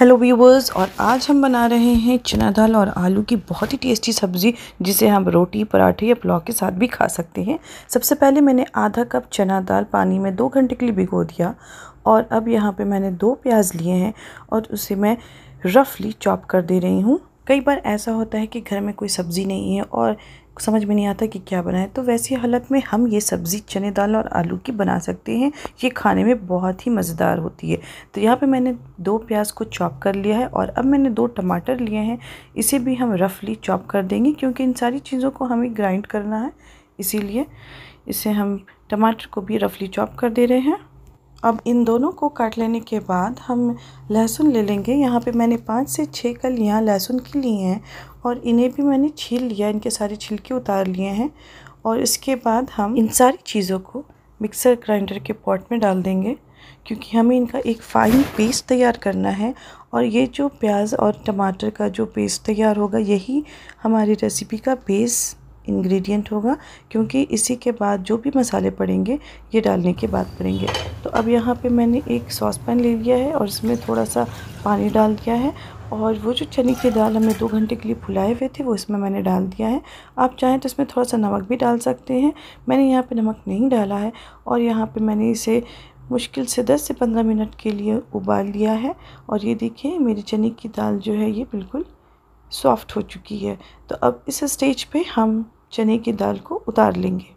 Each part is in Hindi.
हेलो व्यूवर्स और आज हम बना रहे हैं चना दाल और आलू की बहुत ही टेस्टी सब्ज़ी जिसे हम रोटी पराठे या पुलाव के साथ भी खा सकते हैं सबसे पहले मैंने आधा कप चना दाल पानी में दो घंटे के लिए भिगो दिया और अब यहाँ पे मैंने दो प्याज लिए हैं और उसे मैं रफली चॉप कर दे रही हूँ कई बार ऐसा होता है कि घर में कोई सब्ज़ी नहीं है और समझ में नहीं आता कि क्या बनाएं तो वैसी हालत में हम ये सब्ज़ी चने दाल और आलू की बना सकते हैं ये खाने में बहुत ही मज़ेदार होती है तो यहाँ पे मैंने दो प्याज को चॉप कर लिया है और अब मैंने दो टमाटर लिए हैं इसे भी हम रफली चॉप कर देंगे क्योंकि इन सारी चीज़ों को हमें ग्राइंड करना है इसीलिए इसे हम टमाटर को भी रफली चॉप कर दे रहे हैं अब इन दोनों को काट लेने के बाद हम लहसुन ले लेंगे यहाँ पे मैंने पाँच से छः कलियाँ लहसुन की ली हैं और इन्हें भी मैंने छील लिया इनके सारे छिलके उतार लिए हैं और इसके बाद हम इन सारी चीज़ों को मिक्सर ग्राइंडर के पॉट में डाल देंगे क्योंकि हमें इनका एक फ़ाइन पेस्ट तैयार करना है और ये जो प्याज और टमाटर का जो पेस्ट तैयार होगा यही हमारी रेसिपी का बेस इंग्रेडिएंट होगा क्योंकि इसी के बाद जो भी मसाले पड़ेंगे ये डालने के बाद पड़ेंगे तो अब यहाँ पे मैंने एक सॉस पैन ले लिया है और इसमें थोड़ा सा पानी डाल दिया है और वो जो चने की दाल हमने दो घंटे के लिए फुलाए हुए थे वो इसमें मैंने डाल दिया है आप चाहें तो इसमें थोड़ा सा नमक भी डाल सकते हैं मैंने यहाँ पर नमक नहीं डाला है और यहाँ पर मैंने इसे मुश्किल से 10 से 15 मिनट के लिए उबाल लिया है और ये देखिए मेरी चने की दाल जो है ये बिल्कुल सॉफ़्ट हो चुकी है तो अब इस स्टेज पे हम चने की दाल को उतार लेंगे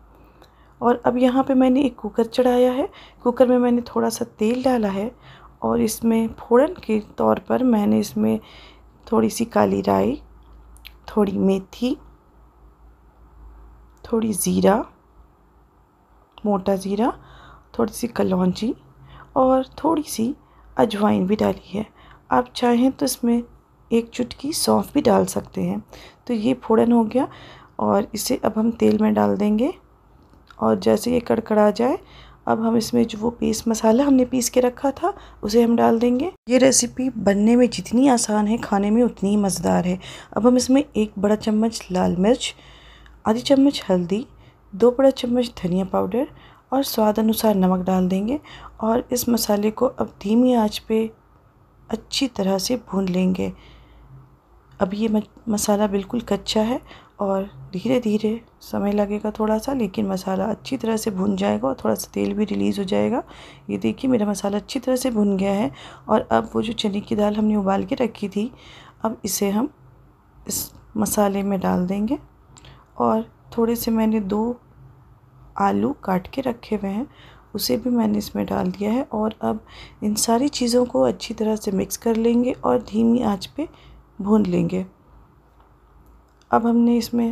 और अब यहाँ पे मैंने एक कुकर चढ़ाया है कुकर में मैंने थोड़ा सा तेल डाला है और इसमें फोड़न के तौर पर मैंने इसमें थोड़ी सी काली राई थोड़ी मेथी थोड़ी ज़ीरा मोटा ज़ीरा थोड़ी सी कलौजी और थोड़ी सी अजवाइन भी डाली है आप चाहें तो इसमें एक चुटकी सौंफ भी डाल सकते हैं तो ये फोड़न हो गया और इसे अब हम तेल में डाल देंगे और जैसे ये कड़कड़ा जाए अब हम इसमें जो वो पीस मसाला हमने पीस के रखा था उसे हम डाल देंगे ये रेसिपी बनने में जितनी आसान है खाने में उतनी ही मज़ेदार है अब हम इसमें एक बड़ा चम्मच लाल मिर्च आधी चम्मच हल्दी दो बड़ा चम्मच धनिया पाउडर और स्वाद अनुसार नमक डाल देंगे और इस मसाले को अब धीमी आँच पर अच्छी तरह से भून लेंगे अब ये मसाला बिल्कुल कच्चा है और धीरे धीरे समय लगेगा थोड़ा सा लेकिन मसाला अच्छी तरह से भुन जाएगा और थोड़ा सा तेल भी रिलीज़ हो जाएगा ये देखिए मेरा मसाला अच्छी तरह से भुन गया है और अब वो जो चने की दाल हमने उबाल के रखी थी अब इसे हम इस मसाले में डाल देंगे और थोड़े से मैंने दो आलू काट के रखे हुए हैं उसे भी मैंने इसमें डाल दिया है और अब इन सारी चीज़ों को अच्छी तरह से मिक्स कर लेंगे और धीमी आँच पर भून लेंगे अब हमने इसमें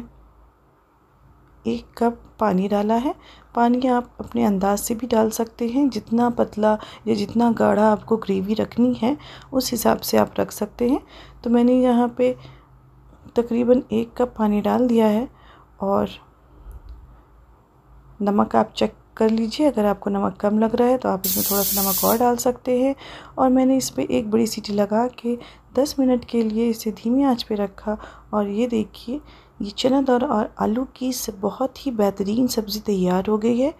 एक कप पानी डाला है पानी आप अपने अंदाज से भी डाल सकते हैं जितना पतला या जितना गाढ़ा आपको ग्रेवी रखनी है उस हिसाब से आप रख सकते हैं तो मैंने यहाँ पे तकरीबन एक कप पानी डाल दिया है और नमक आप चेक कर लीजिए अगर आपको नमक कम लग रहा है तो आप इसमें थोड़ा सा नमक और डाल सकते हैं और मैंने इस पर एक बड़ी सीटी लगा के 10 मिनट के लिए इसे धीमी आंच पे रखा और ये देखिए ये चना दाल और आलू की बहुत ही बेहतरीन सब्ज़ी तैयार हो गई है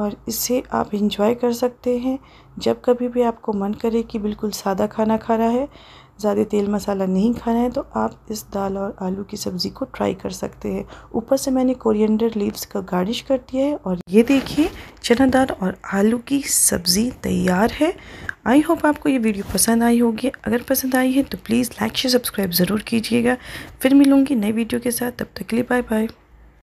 और इसे आप इंजॉय कर सकते हैं जब कभी भी आपको मन करे कि बिल्कुल सादा खाना खाना है ज़्यादा तेल मसाला नहीं खाना है तो आप इस दाल और आलू की सब्ज़ी को ट्राई कर सकते हैं ऊपर से मैंने कोरिएंडर लीव्स का गार्निश कर दिया है और ये देखिए चना दाल और आलू की सब्ज़ी तैयार है आई होप आपको ये वीडियो पसंद आई होगी अगर पसंद आई है तो प्लीज़ लाइक शेयर सब्सक्राइब ज़रूर कीजिएगा फिर मिलूँगी नई वीडियो के साथ तब तक के लिए बाय बाय